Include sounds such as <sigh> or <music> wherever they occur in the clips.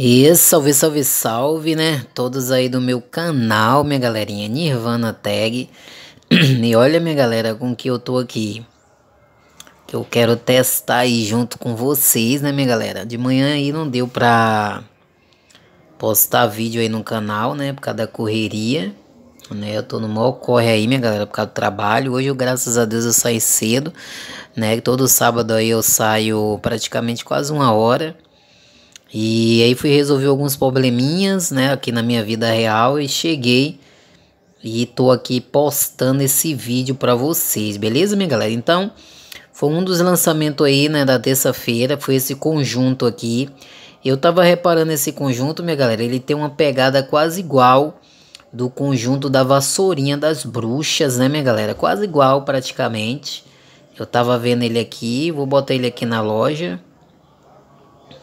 E salve, salve, salve, né? Todos aí do meu canal, minha galerinha, Nirvana Tag. <clears throat> E olha, minha galera, com que eu tô aqui. Que eu quero testar aí junto com vocês, né, minha galera? De manhã aí não deu pra postar vídeo aí no canal, né? Por causa da correria. Né, eu tô no maior corre aí, minha galera, por causa do trabalho. Hoje, eu, graças a Deus, eu saí cedo, né? Todo sábado aí eu saio praticamente quase uma hora e aí fui resolver alguns probleminhas, né, aqui na minha vida real e cheguei e tô aqui postando esse vídeo para vocês, beleza, minha galera? Então, foi um dos lançamentos aí, né, da terça-feira, foi esse conjunto aqui. Eu tava reparando esse conjunto, minha galera, ele tem uma pegada quase igual do conjunto da vassourinha das bruxas, né, minha galera? Quase igual praticamente. Eu tava vendo ele aqui, vou botar ele aqui na loja.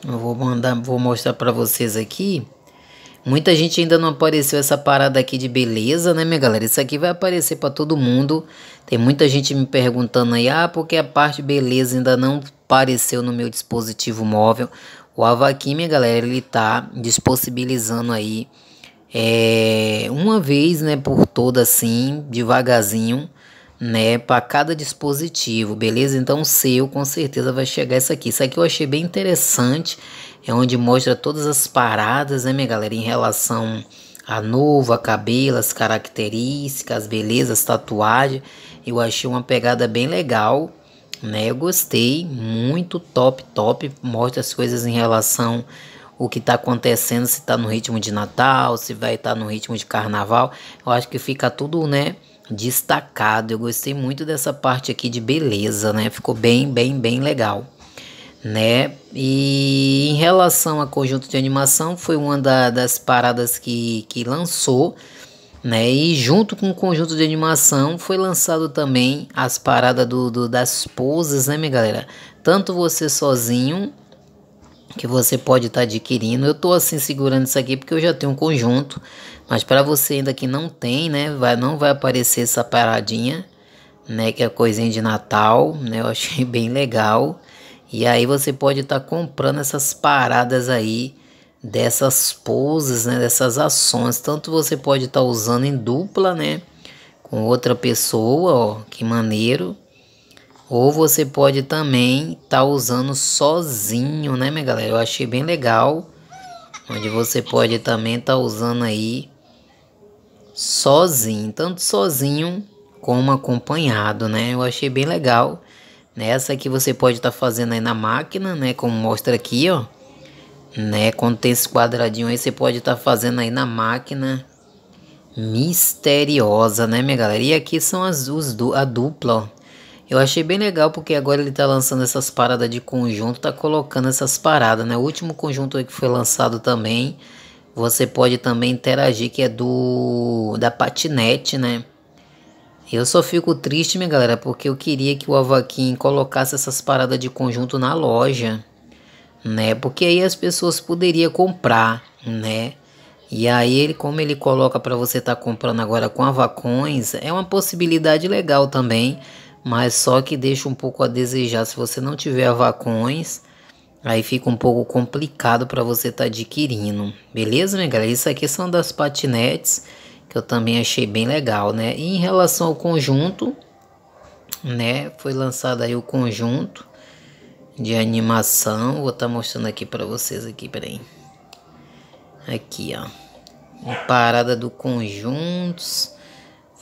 Eu vou mandar, vou mostrar para vocês aqui. Muita gente ainda não apareceu essa parada aqui de beleza, né, minha galera? Isso aqui vai aparecer para todo mundo. Tem muita gente me perguntando aí, ah, porque a parte beleza ainda não apareceu no meu dispositivo móvel. O Avaqui, minha galera, ele tá disponibilizando aí é, uma vez, né, por toda assim, devagarzinho né, para cada dispositivo, beleza? Então o seu com certeza vai chegar isso aqui. Isso aqui eu achei bem interessante, é onde mostra todas as paradas, né, minha galera, em relação a noiva, cabelo, as características, belezas, tatuagem. Eu achei uma pegada bem legal, né? Eu gostei, muito top, top. Mostra as coisas em relação o que está acontecendo, se está no ritmo de Natal, se vai estar tá no ritmo de Carnaval. Eu acho que fica tudo, né, destacado. Eu gostei muito dessa parte aqui de beleza, né? Ficou bem, bem, bem legal, né? E em relação a conjunto de animação, foi uma da, das paradas que, que lançou. Né? E junto com o conjunto de animação foi lançado também as paradas do, do das poses, né, minha galera? Tanto você sozinho que você pode estar tá adquirindo. Eu estou assim segurando isso aqui porque eu já tenho um conjunto, mas para você ainda que não tem, né, vai, não vai aparecer essa paradinha, né, que é a coisinha de Natal, né, eu achei <laughs> bem legal. E aí você pode estar tá comprando essas paradas aí, dessas poses, né, dessas ações, tanto você pode estar tá usando em dupla, né, com outra pessoa, ó, que maneiro ou você pode também estar tá usando sozinho, né, minha galera? Eu achei bem legal. Onde você pode também estar tá usando aí sozinho, tanto sozinho como acompanhado, né? Eu achei bem legal. Nessa aqui você pode estar tá fazendo aí na máquina, né? Como mostra aqui, ó. Né? Quando tem esse quadradinho aí, você pode estar tá fazendo aí na máquina misteriosa, né, minha galera? E aqui são as, os, a dupla, ó eu achei bem legal porque agora ele tá lançando essas paradas de conjunto, tá colocando essas paradas, né? O último conjunto que foi lançado também, você pode também interagir, que é do da patinete, né? Eu só fico triste, minha galera, porque eu queria que o Avaquim colocasse essas paradas de conjunto na loja, né? Porque aí as pessoas poderiam comprar, né? E aí, ele, como ele coloca para você estar tá comprando agora com Avacões, é uma possibilidade legal também mas só que deixa um pouco a desejar se você não tiver vacões Aí fica um pouco complicado para você estar tá adquirindo, beleza, minha galera? Isso aqui são das patinetes que eu também achei bem legal, né? E em relação ao conjunto, né? Foi lançado aí o conjunto de animação. Vou estar tá mostrando aqui para vocês aqui, peraí. Aqui, ó. parada do conjuntos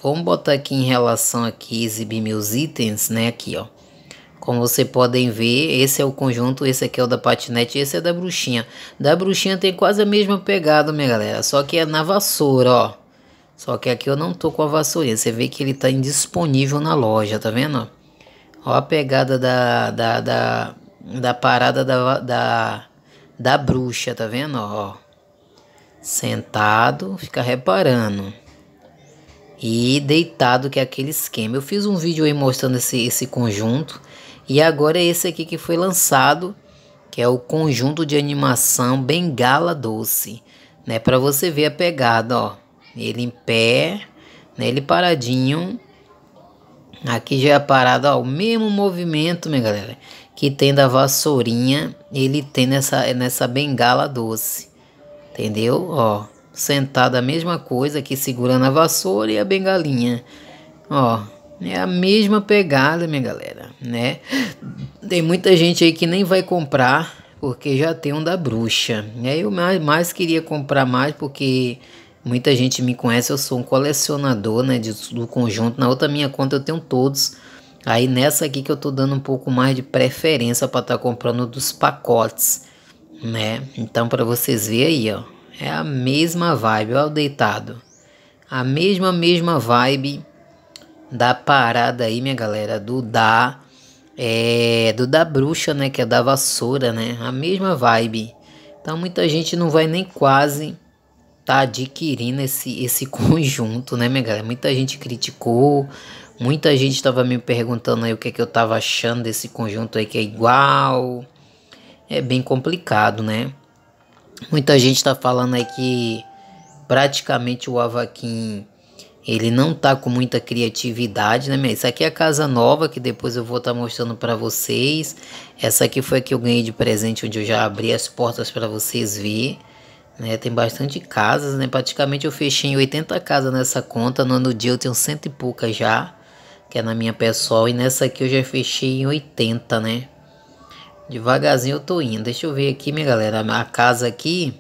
Vamos botar aqui em relação aqui, exibir meus itens, né? Aqui, ó. Como vocês podem ver, esse é o conjunto, esse aqui é o da patinete, esse é da bruxinha. Da bruxinha tem quase a mesma pegada, minha galera, só que é na vassoura, ó. Só que aqui eu não tô com a vassourinha, você vê que ele tá indisponível na loja, tá vendo? Ó a pegada da, da, da, da parada da, da, da bruxa, tá vendo? Ó, sentado, fica reparando. E deitado, que é aquele esquema. Eu fiz um vídeo aí mostrando esse, esse conjunto. E agora é esse aqui que foi lançado, que é o conjunto de animação Bengala Doce. Né, para você ver a pegada, ó. Ele em pé, né, ele paradinho. Aqui já é a parada, ó, o mesmo movimento, minha galera, que tem da vassourinha, ele tem nessa, nessa bengala doce. Entendeu? Ó, sentada a mesma coisa que segurando a vassoura e a bengalinha. Ó, é a mesma pegada, minha galera, né? Tem muita gente aí que nem vai comprar porque já tem um da bruxa. Né? Eu mais, mais queria comprar mais porque muita gente me conhece, eu sou um colecionador, né, de, do conjunto. Na outra minha conta eu tenho todos. Aí nessa aqui que eu tô dando um pouco mais de preferência para estar tá comprando dos pacotes, né? Então para vocês verem aí, ó, é a mesma vibe, olha o deitado. A mesma, mesma vibe da parada aí, minha galera, do da. É, do da bruxa, né? Que é da vassoura, né? A mesma vibe. Então muita gente não vai nem quase tá adquirindo esse, esse <laughs> conjunto, né, minha galera? Muita gente criticou, muita gente estava me perguntando aí o que, é que eu tava achando desse conjunto aí que é igual. É bem complicado, né? Muita gente está falando aí que praticamente o Avaquim ele não tá com muita criatividade, né, minha? Isso aqui é a casa nova que depois eu vou estar tá mostrando para vocês. Essa aqui foi a que eu ganhei de presente, onde eu já abri as portas para vocês ver. Né? Tem bastante casas, né? Praticamente eu fechei 80 casas nessa conta. No ano dia eu tenho cento e poucas já, que é na minha pessoal. E nessa aqui eu já fechei em 80, né? Devagarzinho eu tô indo. Deixa eu ver aqui, minha galera. A casa aqui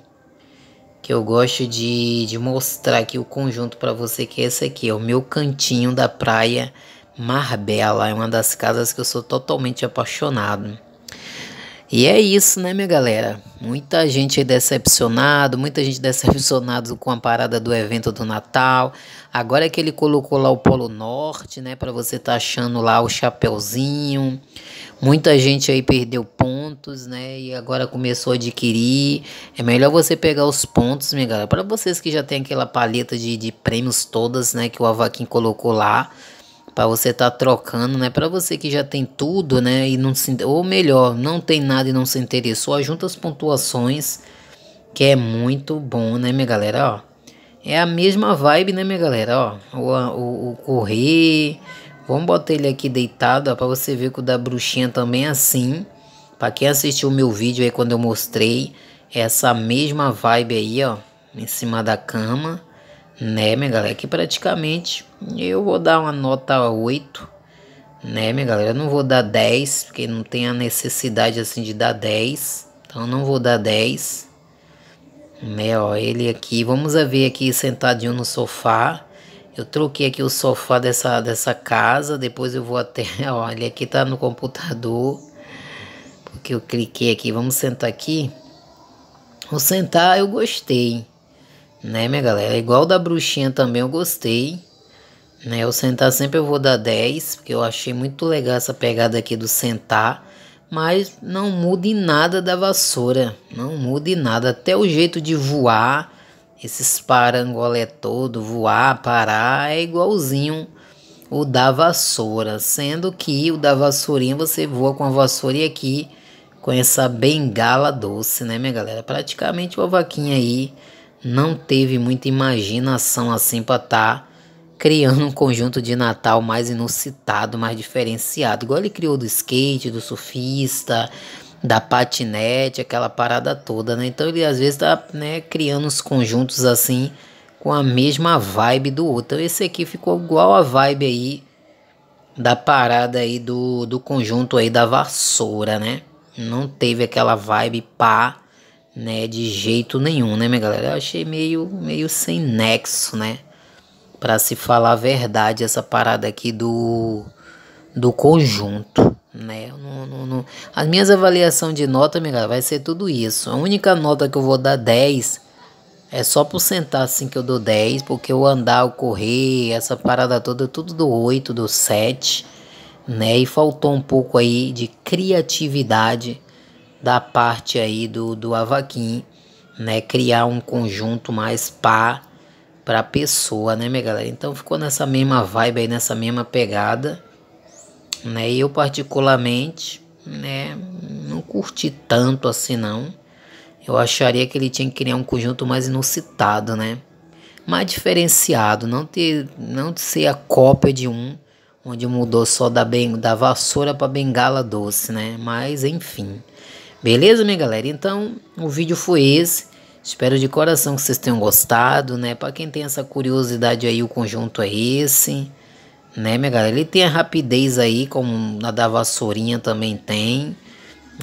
que eu gosto de, de mostrar aqui o conjunto para você, que é esse aqui, é o meu cantinho da praia Marbella, é uma das casas que eu sou totalmente apaixonado. E é isso, né, minha galera? Muita gente é decepcionado, muita gente decepcionado com a parada do evento do Natal. Agora que ele colocou lá o Polo Norte, né, para você tá achando lá o chapeuzinho Muita gente aí perdeu pontos, né? E agora começou a adquirir. É melhor você pegar os pontos, minha galera. Para vocês que já tem aquela paleta de, de prêmios todas, né? Que o Avaquim colocou lá para você estar tá trocando, né? Para você que já tem tudo, né? E não se, ou melhor, não tem nada e não se interessou, junta as pontuações, que é muito bom, né, minha galera? Ó, é a mesma vibe, né, minha galera? Ó, o, o, o correr, Vamos botar ele aqui deitado, para você ver que o da bruxinha também é assim. Para quem assistiu o meu vídeo aí quando eu mostrei, é essa mesma vibe aí, ó, em cima da cama, né, minha galera? Que praticamente eu vou dar uma nota 8, né, minha galera? Eu não vou dar 10, porque não tem a necessidade assim de dar 10. Então não vou dar 10. Né, ó, ele aqui, vamos ver aqui sentadinho no sofá. Eu troquei aqui o sofá dessa, dessa casa, depois eu vou até... Olha, <laughs> aqui tá no computador, porque eu cliquei aqui. Vamos sentar aqui. O sentar eu gostei, né, minha galera? Igual da bruxinha também eu gostei, né? O sentar sempre eu vou dar 10, porque eu achei muito legal essa pegada aqui do sentar. Mas não mude nada da vassoura, não mude nada. Até o jeito de voar esses parangolé todo, voar, parar, é igualzinho o da vassoura. Sendo que o da vassourinha você voa com a vassoura e aqui com essa bengala doce, né, minha galera? Praticamente o vaquinha aí não teve muita imaginação assim para estar tá criando um conjunto de Natal mais inusitado, mais diferenciado. Igual ele criou do skate, do surfista, da patinete, aquela parada toda, né? Então ele às vezes tá né, criando uns conjuntos assim com a mesma vibe do outro. Então, esse aqui ficou igual a vibe aí da parada aí do, do conjunto aí da vassoura, né? Não teve aquela vibe pá, né? De jeito nenhum, né, minha galera? Eu achei meio, meio sem nexo, né? Pra se falar a verdade, essa parada aqui do, do conjunto né? Não, não, não. As minhas avaliações de nota, amiga, vai ser tudo isso. A única nota que eu vou dar 10 é só por sentar assim que eu dou 10, porque o andar, o correr, essa parada toda, tudo do 8, do 7, né? E faltou um pouco aí de criatividade da parte aí do, do Avaquim, né? Criar um conjunto mais pá para a pessoa, né, minha galera? Então ficou nessa mesma vibe aí, nessa mesma pegada. Né? Eu particularmente né, não curti tanto assim não. Eu acharia que ele tinha que criar um conjunto mais inusitado, né? Mais diferenciado, não ter, não ser a cópia de um, onde mudou só da, bem da vassoura para bengala doce, né? Mas enfim. Beleza, minha galera? Então, o vídeo foi esse. Espero de coração que vocês tenham gostado, né? Para quem tem essa curiosidade aí, o conjunto é esse né, minha galera? Ele tem a rapidez aí, como a da vassourinha também tem,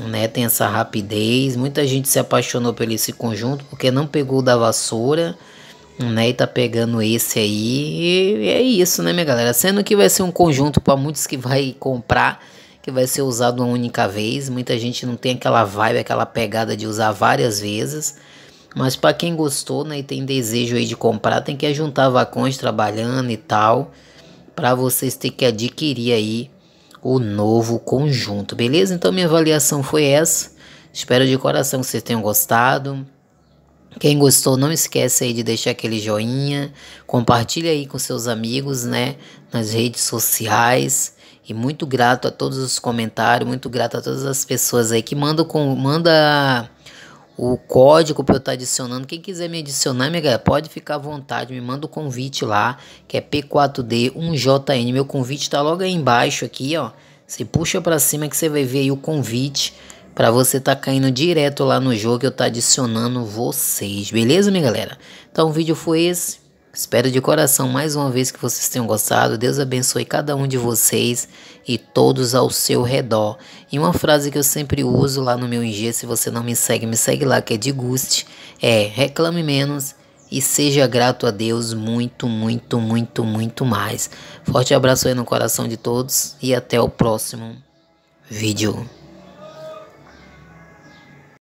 né? Tem essa rapidez. Muita gente se apaixonou por esse conjunto porque não pegou o da vassoura, né? E tá pegando esse aí. E é isso, né, minha galera? Sendo que vai ser um conjunto para muitos que vai comprar, que vai ser usado uma única vez. Muita gente não tem aquela vibe, aquela pegada de usar várias vezes. Mas para quem gostou, né, e tem desejo aí de comprar, tem que juntar vacões trabalhando e tal para vocês ter que adquirir aí o novo conjunto, beleza? Então minha avaliação foi essa. Espero de coração que vocês tenham gostado. Quem gostou, não esquece aí de deixar aquele joinha, compartilha aí com seus amigos, né, nas redes sociais. E muito grato a todos os comentários, muito grato a todas as pessoas aí que mandam com manda o código para eu estar tá adicionando. Quem quiser me adicionar, minha galera, pode ficar à vontade, me manda o um convite lá, que é P4D1JN. Meu convite está logo aí embaixo aqui, ó. Você puxa para cima que você vai ver aí o convite para você tá caindo direto lá no jogo que eu tá adicionando vocês, beleza, minha galera? Então o vídeo foi esse. Espero de coração mais uma vez que vocês tenham gostado. Deus abençoe cada um de vocês e todos ao seu redor. E uma frase que eu sempre uso lá no meu IG, se você não me segue, me segue lá, que é de Guste, é reclame menos e seja grato a Deus muito, muito, muito, muito mais. Forte abraço aí no coração de todos e até o próximo vídeo.